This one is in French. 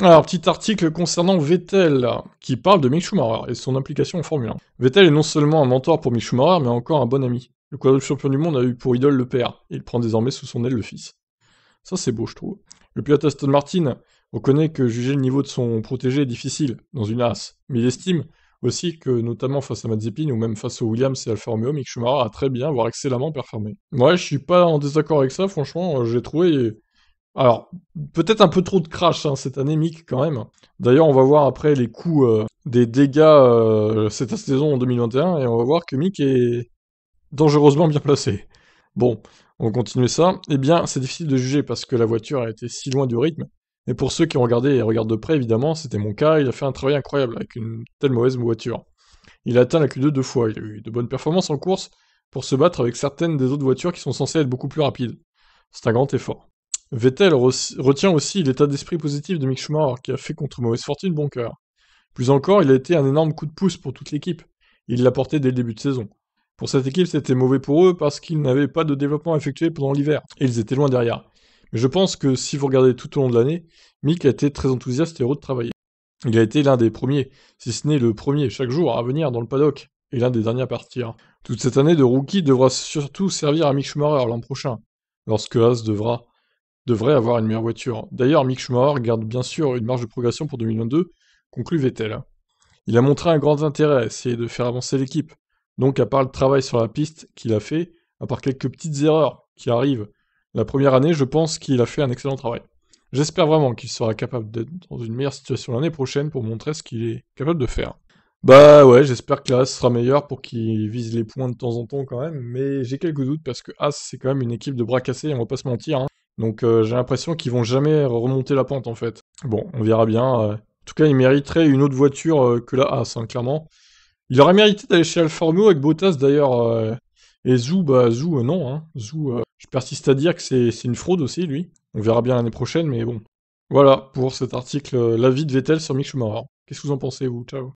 Alors, petit article concernant Vettel, qui parle de Mick Schumacher et son implication en Formule 1. Vettel est non seulement un mentor pour Mick Schumacher, mais encore un bon ami. Le quadruple champion du monde a eu pour idole le père, et il prend désormais sous son aile le fils. Ça, c'est beau, je trouve. Le pilote Aston Martin reconnaît que juger le niveau de son protégé est difficile, dans une AS, mais il estime aussi que, notamment face à Mazepin ou même face aux Williams et Alfa Romeo, Mick Schumacher a très bien, voire excellemment performé. Moi, ouais, je suis pas en désaccord avec ça, franchement, euh, j'ai trouvé alors, peut-être un peu trop de crash, hein, cette année, Mick, quand même. D'ailleurs, on va voir après les coûts euh, des dégâts euh, cette saison en 2021, et on va voir que Mick est dangereusement bien placé. Bon, on va continuer ça. Eh bien, c'est difficile de juger parce que la voiture a été si loin du rythme. Et pour ceux qui ont regardé et regardent de près, évidemment, c'était mon cas, il a fait un travail incroyable avec une telle mauvaise voiture. Il a atteint la Q2 deux fois, il a eu de bonnes performances en course pour se battre avec certaines des autres voitures qui sont censées être beaucoup plus rapides. C'est un grand effort. Vettel retient aussi l'état d'esprit positif de Mick Schumacher, qui a fait contre mauvaise fortune bon cœur. Plus encore, il a été un énorme coup de pouce pour toute l'équipe. Il l'a porté dès le début de saison. Pour cette équipe, c'était mauvais pour eux parce qu'ils n'avaient pas de développement effectué pendant l'hiver, et ils étaient loin derrière. Mais je pense que si vous regardez tout au long de l'année, Mick a été très enthousiaste et heureux de travailler. Il a été l'un des premiers, si ce n'est le premier chaque jour à venir dans le paddock, et l'un des derniers à partir. Toute cette année de rookie devra surtout servir à Mick Schumacher l'an prochain, lorsque Haas devra devrait avoir une meilleure voiture. D'ailleurs, Mick Schumacher garde bien sûr une marge de progression pour 2022, conclut Vettel. Il a montré un grand intérêt à essayer de faire avancer l'équipe. Donc, à part le travail sur la piste qu'il a fait, à part quelques petites erreurs qui arrivent la première année, je pense qu'il a fait un excellent travail. J'espère vraiment qu'il sera capable d'être dans une meilleure situation l'année prochaine pour montrer ce qu'il est capable de faire. Bah ouais, j'espère que la sera meilleur pour qu'il vise les points de temps en temps quand même, mais j'ai quelques doutes parce que As, c'est quand même une équipe de bras cassés, on va pas se mentir. Hein. Donc euh, j'ai l'impression qu'ils vont jamais remonter la pente en fait. Bon, on verra bien. Euh. En tout cas, il mériterait une autre voiture euh, que la As, hein, clairement. Il aurait mérité d'aller chez Alfa avec Bottas d'ailleurs. et Zou, bah Zou, non. Hein. Zou, je persiste à dire que c'est une fraude aussi, lui. On verra bien l'année prochaine, mais bon. Voilà pour cet article, la vie de Vettel sur Mick Schumacher. Qu'est-ce que vous en pensez, vous Ciao